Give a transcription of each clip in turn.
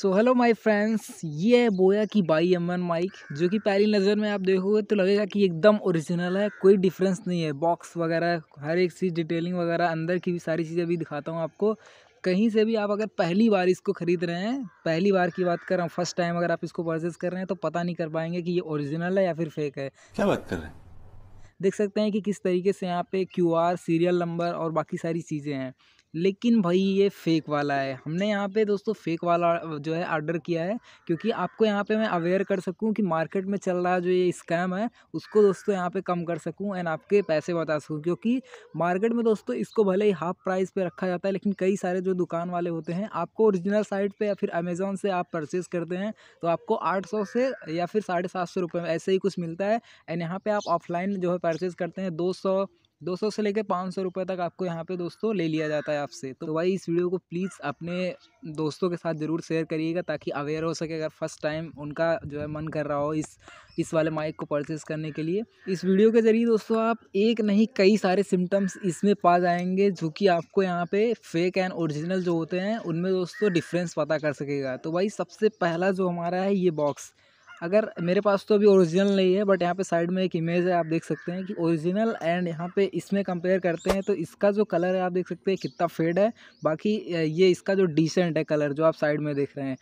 so hello my friends ये है बोया की बाई एम वन माइक जो कि पहली नज़र में आप देखोगे तो लगेगा कि एकदम ओरिजिनल है कोई डिफरेंस नहीं है बॉक्स वगैरह हर एक चीज़ डिटेलिंग वगैरह अंदर की भी सारी चीज़ें भी दिखाता हूँ आपको कहीं से भी आप अगर पहली बार इसको ख़रीद रहे हैं पहली बार की बात कर रहा हूँ फर्स्ट टाइम अगर आप इसको परचेज़ कर रहे हैं तो पता नहीं कर पाएंगे कि ये ओरिजिनल है या फिर फेक है क्या बात कर रहे हैं देख सकते हैं कि किस तरीके से यहाँ पे क्यू आर सीरियल नंबर और बाकी सारी चीज़ें हैं लेकिन भाई ये फ़ेक वाला है हमने यहाँ पे दोस्तों फ़ेक वाला जो है आर्डर किया है क्योंकि आपको यहाँ पे मैं अवेयर कर सकूँ कि मार्केट में चल रहा जो ये स्कैम है उसको दोस्तों यहाँ पे कम कर सकूँ एंड आपके पैसे बता सकूँ क्योंकि मार्केट में दोस्तों इसको भले ही हाफ प्राइस पर रखा जाता है लेकिन कई सारे जो दुकान वाले होते हैं आपको औरिजिनल साइट पर या फिर अमेज़ोन से आप परचेज़ करते हैं तो आपको आठ से या फिर साढ़े में ऐसे ही कुछ मिलता है एंड यहाँ पर आप ऑफलाइन जो है परचेज़ करते हैं दो 200 से लेकर सौ रुपये तक आपको यहाँ पे दोस्तों ले लिया जाता है आपसे तो भाई इस वीडियो को प्लीज़ अपने दोस्तों के साथ ज़रूर शेयर करिएगा ताकि अवेयर हो सके अगर फर्स्ट टाइम उनका जो है मन कर रहा हो इस इस वाले माइक को परचेज़ करने के लिए इस वीडियो के ज़रिए दोस्तों आप एक नहीं कई सारे सिम्टम्स इसमें पा जाएंगे जो कि आपको यहाँ पर फेक एंड ओरिजिनल जो होते हैं उनमें दोस्तों डिफ्रेंस पता कर सकेगा तो भाई सबसे पहला जो हमारा है ये बॉक्स अगर मेरे पास तो अभी ओरिजिनल नहीं है बट यहाँ पे साइड में एक इमेज है आप देख सकते हैं कि ओरिजिनल एंड यहाँ पे इसमें कंपेयर करते हैं तो इसका जो कलर है आप देख सकते हैं कितना फेड है बाकी ये इसका जो डिसेंट है कलर जो आप साइड में देख रहे हैं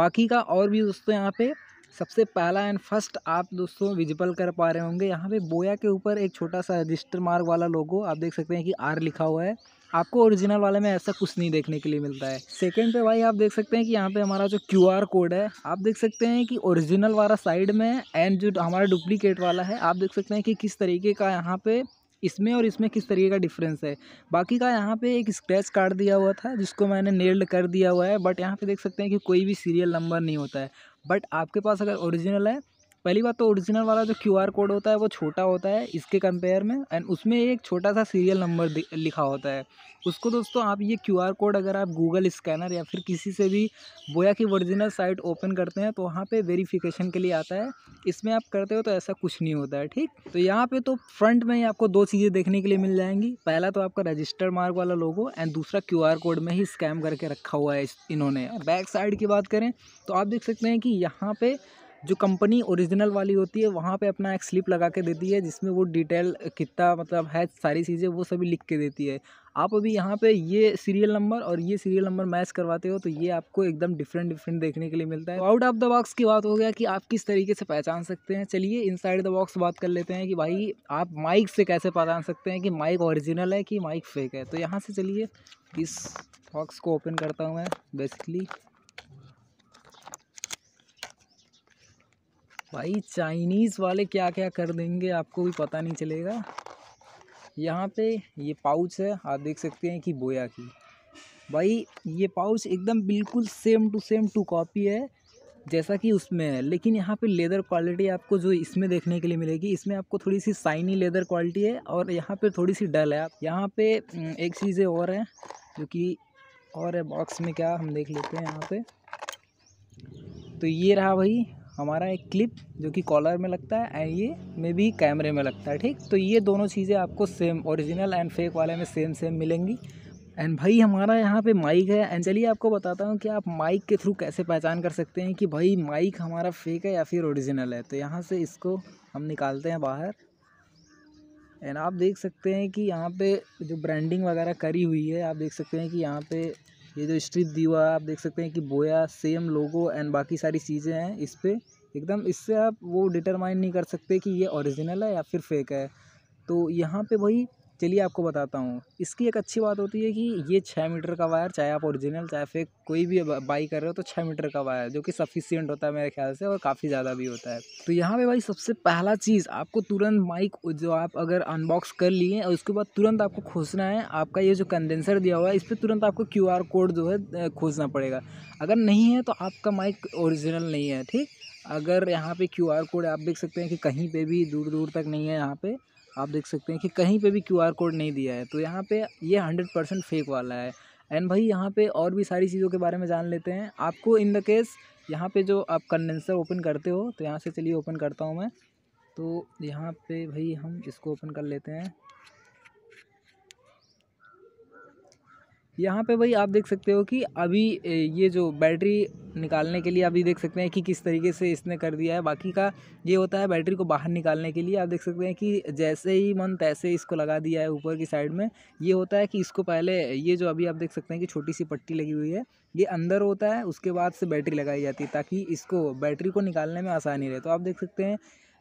बाकी का और भी दोस्तों यहाँ पर सबसे पहला एंड फर्स्ट आप दोस्तों विजिबल कर पा रहे होंगे यहाँ पर बोया के ऊपर एक छोटा सा रजिस्टर मार्क वाला लोगो आप देख सकते हैं कि आर लिखा हुआ है आपको ओरिजिनल वाले में ऐसा कुछ नहीं देखने के लिए मिलता है सेकेंड पे भाई आप देख सकते हैं कि यहाँ पे हमारा जो क्यू कोड है आप देख सकते हैं कि ओरिजिनल वाला साइड में एंड जो हमारा डुप्लीकेट वाला है आप देख सकते हैं कि किस तरीके का यहाँ पे इसमें और इसमें किस तरीके का डिफरेंस है बाकी का यहाँ पे एक स्क्रैच कार्ड दिया हुआ था जिसको मैंने नेल्ड कर दिया हुआ है बट यहाँ पे देख सकते हैं कि कोई भी सीरियल नंबर नहीं होता है बट आपके पास अगर ओरिजिनल है पहली बात तो ओरिजिनल वाला जो क्यू आर कोड होता है वो छोटा होता है इसके कंपेयर में एंड उसमें एक छोटा सा सीरियल नंबर लिखा होता है उसको दोस्तों आप ये क्यू आर कोड अगर आप गूगल स्कैनर या फिर किसी से भी बोया की ओरिजिनल साइट ओपन करते हैं तो वहाँ पे वेरिफिकेशन के लिए आता है इसमें आप करते हो तो ऐसा कुछ नहीं होता है ठीक तो यहाँ पर तो फ्रंट में ही आपको दो चीज़ें देखने के लिए मिल जाएंगी पहला तो आपका रजिस्टर मार्क वाला लोगो एंड दूसरा क्यू आर कोड में ही स्कैम करके रखा हुआ है इन्होंने बैक साइड की बात करें तो आप देख सकते हैं कि यहाँ पर जो कंपनी ओरिजिनल वाली होती है वहाँ पे अपना एक स्लिप लगा के देती है जिसमें वो डिटेल कितना मतलब है सारी चीज़ें वो सभी लिख के देती है आप अभी यहाँ पे ये सीरियल नंबर और ये सीरियल नंबर मैच करवाते हो तो ये आपको एकदम डिफरेंट डिफरेंट देखने के लिए मिलता है आउट ऑफ द बॉक्स की बात हो गया कि आप किस तरीके से पहचान सकते हैं चलिए इनसाइड द बॉक्स बात कर लेते हैं कि भाई आप माइक से कैसे पहचान सकते हैं कि माइक ओरिजिनल है कि माइक फेक है तो यहाँ से चलिए इस बॉक्स को ओपन करता हूँ मैं बेसिकली भाई चाइनीज़ वाले क्या क्या कर देंगे आपको भी पता नहीं चलेगा यहाँ पे ये पाउच है आप देख सकते हैं कि बोया की भाई ये पाउच एकदम बिल्कुल same to same to copy है जैसा कि उसमें है लेकिन यहाँ पे लेदर क्वालिटी आपको जो इसमें देखने के लिए मिलेगी इसमें आपको थोड़ी सी साइनी लेदर क्वालिटी है और यहाँ पे थोड़ी सी डल है आप यहाँ पे हम्म, एक चीज़ें और हैं जो कि और है बॉक्स में क्या हम देख लेते हैं यहाँ पे तो ये रहा भाई हमारा एक क्लिप जो कि कॉलर में लगता है एंड ये मे भी कैमरे में लगता है ठीक तो ये दोनों चीज़ें आपको सेम ओरिजिनल एंड फेक वाले में सेम सेम मिलेंगी एंड भाई हमारा यहाँ पे माइक है एंड चलिए आपको बताता हूँ कि आप माइक के थ्रू कैसे पहचान कर सकते हैं कि भाई माइक हमारा फेक है या फिर ओरिजिनल है तो यहाँ से इसको हम निकालते हैं बाहर एंड आप देख सकते हैं कि यहाँ पे जो ब्रांडिंग वगैरह करी हुई है आप देख सकते हैं कि यहाँ पे ये जो स्ट्रिप दी हुआ है आप देख सकते हैं कि बोया सेम लोगो एंड बाकी सारी चीज़ें हैं इस पर एकदम इससे आप वो डिटरमाइन नहीं कर सकते कि ये ओरिजिनल है या फिर फेक है तो यहाँ पे वही चलिए आपको बताता हूँ इसकी एक अच्छी बात होती है कि ये छः मीटर का वायर चाहे आप ओरिजिनल चाहे फिर कोई भी बाई कर रहे हो तो छः मीटर का वायर जो कि सफिशियंट होता है मेरे ख्याल से और काफ़ी ज़्यादा भी होता है तो यहाँ पे भाई सबसे पहला चीज़ आपको तुरंत माइक जो आप अगर अनबॉक्स कर लिए और उसके बाद तुरंत आपको खोजना है आपका ये जो कंडेंसर दिया हुआ है इस पर तुरंत आपको क्यू कोड जो है खोजना पड़ेगा अगर नहीं है तो आपका माइक ओरिजिनल नहीं है ठीक अगर यहाँ पे क्यू कोड आप देख सकते हैं कि कहीं पे भी दूर दूर तक नहीं है यहाँ पे आप देख सकते हैं कि कहीं पे भी क्यूआर कोड नहीं दिया है तो यहाँ पे ये हंड्रेड परसेंट फेक वाला है एंड भाई यहाँ पे और भी सारी चीज़ों के बारे में जान लेते हैं आपको इन द केस यहाँ पे जो आप कंडेंसर ओपन करते हो तो यहाँ से चलिए ओपन करता हूँ मैं तो यहाँ पे भाई हम इसको ओपन कर लेते हैं यहाँ पे भाई आप देख सकते हो कि अभी ये जो बैटरी निकालने के लिए अभी देख सकते हैं कि किस तरीके से इसने कर दिया है बाकी का ये होता है बैटरी को बाहर निकालने के लिए आप देख सकते हैं कि जैसे ही मन तैसे इसको लगा दिया है ऊपर की साइड में ये होता है कि इसको पहले ये जो अभी आप देख सकते हैं कि छोटी सी पट्टी लगी हुई है ये अंदर होता है उसके बाद से बैटरी लगाई जाती है ताकि इसको बैटरी को निकालने में आसानी रहे तो आप देख सकते हैं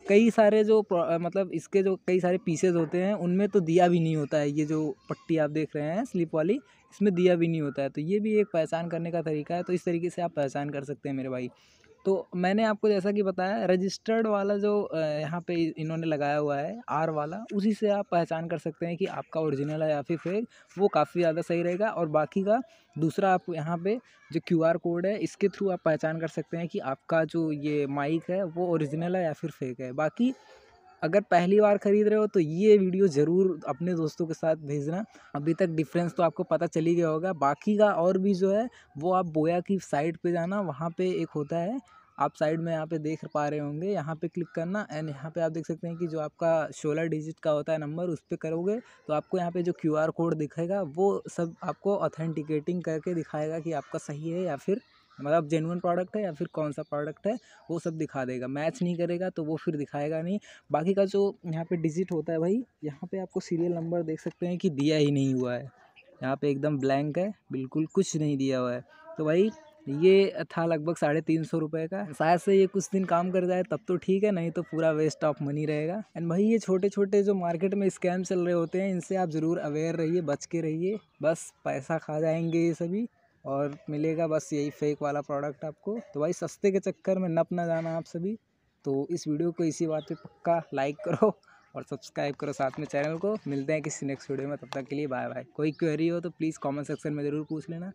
कई सारे जो मतलब इसके जो कई सारे पीसेज होते हैं उनमें तो दिया भी नहीं होता है ये जो पट्टी आप देख रहे हैं स्लिप वाली इसमें दिया भी नहीं होता है तो ये भी एक पहचान करने का तरीका है तो इस तरीके से आप पहचान कर सकते हैं मेरे भाई तो मैंने आपको जैसा कि बताया रजिस्टर्ड वाला जो यहाँ पे इन्होंने लगाया हुआ है आर वाला उसी से आप पहचान कर सकते हैं कि आपका ओरिजिनल है या फिर फेक वो काफ़ी ज़्यादा सही रहेगा और बाकी का दूसरा आप यहाँ पे जो क्यू आर कोड है इसके थ्रू आप पहचान कर सकते हैं कि आपका जो ये माइक है वो ओरिजिनल है या फिर फेक है बाकी अगर पहली बार ख़रीद रहे हो तो ये वीडियो ज़रूर अपने दोस्तों के साथ भेजना अभी तक डिफरेंस तो आपको पता चली गया होगा बाकी का और भी जो है वो आप बोया की साइड पर जाना वहाँ पर एक होता है आप साइड में यहाँ पे देख पा रहे होंगे यहाँ पे क्लिक करना एंड यहाँ पे आप देख सकते हैं कि जो आपका सोलह डिजिट का होता है नंबर उस पर करोगे तो आपको यहाँ पे जो क्यूआर कोड दिखेगा वो सब आपको ऑथेंटिकेटिंग करके दिखाएगा कि आपका सही है या फिर मतलब जेनुअन प्रोडक्ट है या फिर कौन सा प्रोडक्ट है वो सब दिखा देगा मैच नहीं करेगा तो वो फिर दिखाएगा नहीं बाकी का जो यहाँ पे डिजिट होता है भाई यहाँ पे आपको सीरियल नंबर देख सकते हैं कि दिया ही नहीं हुआ है यहाँ पे एकदम ब्लैंक है बिल्कुल कुछ नहीं दिया हुआ है तो भाई ये था लगभग साढ़े तीन सौ रुपये का शायद से ये कुछ दिन काम कर जाए तब तो ठीक है नहीं तो पूरा वेस्ट ऑफ मनी रहेगा एंड भाई ये छोटे छोटे जो मार्केट में स्कैम चल रहे होते हैं इनसे आप ज़रूर अवेयर रहिए बच के रहिए बस पैसा खा जाएंगे ये सभी और मिलेगा बस यही फेक वाला प्रोडक्ट आपको तो भाई सस्ते के चक्कर में नप ना जाना आप सभी तो इस वीडियो को इसी बात पे पक्का लाइक करो और सब्सक्राइब करो साथ में चैनल को मिलते हैं किसी नेक्स्ट वीडियो में तब तक के लिए बाय बाय कोई क्वेरी हो तो प्लीज़ कमेंट सेक्शन में ज़रूर पूछ लेना